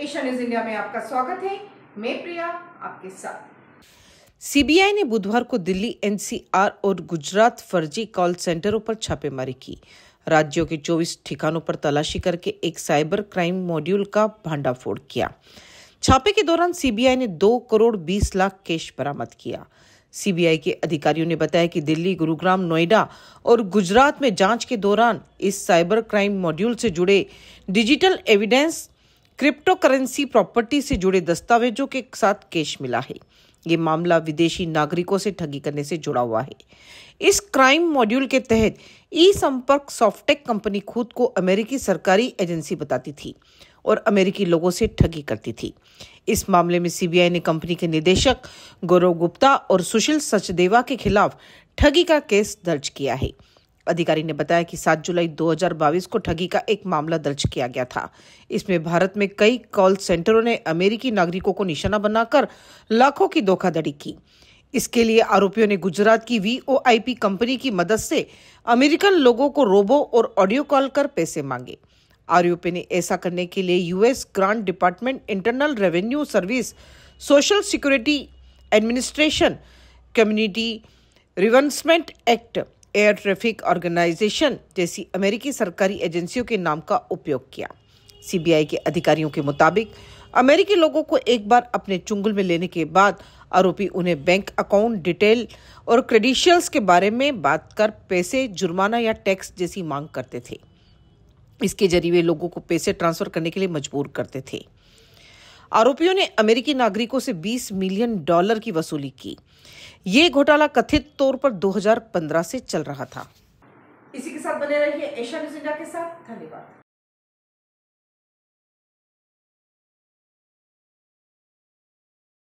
Asia news India में आपका स्वागत है मैं प्रिया आपके साथ सीबीआई ने बुधवार को दिल्ली एनसीआर और गुजरात फर्जी कॉल सेंटरों पर छापेमारी की राज्यों के 24 ठिकानों पर तलाशी करके एक साइबर क्राइम मॉड्यूल का भांडाफोड़ किया छापे के दौरान सीबीआई ने दो करोड़ बीस लाख कैश बरामद किया सीबीआई के अधिकारियों ने बताया कि दिल्ली गुरुग्राम नोएडा और गुजरात में जांच के दौरान इस साइबर क्राइम मॉड्यूल से जुड़े digital evidence cryptocurrency property से जुड़े दस्तावेजों के साथ केश मिला है ये मामला विदेशी नागरिकों से ठगी करने से जुड़ा हुआ है इस क्राइम मॉड्यूल के तहत ई संपर्क सॉफ्टेक कंपनी खुद को अमेरिकी सरकारी एजेंसी बताती थी और अमेरिकी लोगों से ठगी करती थी इस मामले में सीबीआई ने कंपनी के निदेशक गौरव गुप्ता और सुशील सचदेवा के खिलाफ ठगी का केस दर्ज किया है अधिकारी ने बताया कि 7 जुलाई 2022 को ठगी का एक मामला दर्ज किया गया था इसमें भारत में कई कॉल सेंटरों ने अमेरिकी नागरिकों को निशाना बनाकर लाखों की धोखाधड़ी की इसके लिए आरोपियों ने गुजरात की वीओआईपी कंपनी की मदद से अमेरिकन लोगों को रोबो और ऑडियो कॉल कर पैसे मांगे आरोपी ने ऐसा करने के लिए US grant department internal revenue service social security administration community reinvestment act air traffic organization जैसी अमेरिकी सरकारी एजेंसियों के नाम का उपयोग किया सीबीआई के अधिकारियों के मुताबिक अमेरिकी लोगों को एक बार अपने चुंगल में लेने के बाद आरोपी उन्हें बैंक अकाउंट डिटेल और क्रेडिशियल्स के बारे में बात कर पैसे जुर्माना या टैक्स जैसी मांग करते थे इसके जरिए लोगों को पैसे ट्रांसफर करने के लिए मजबूर करते थे आरोपियों ने अमेरिकी नागरिकों से 20 मिलियन डॉलर की वसूली की ये घोटाला कथित तौर पर 2015 से चल रहा था इसी के साथ बने रहिए एशिया न्यूज इंडिया के साथ धन्यवाद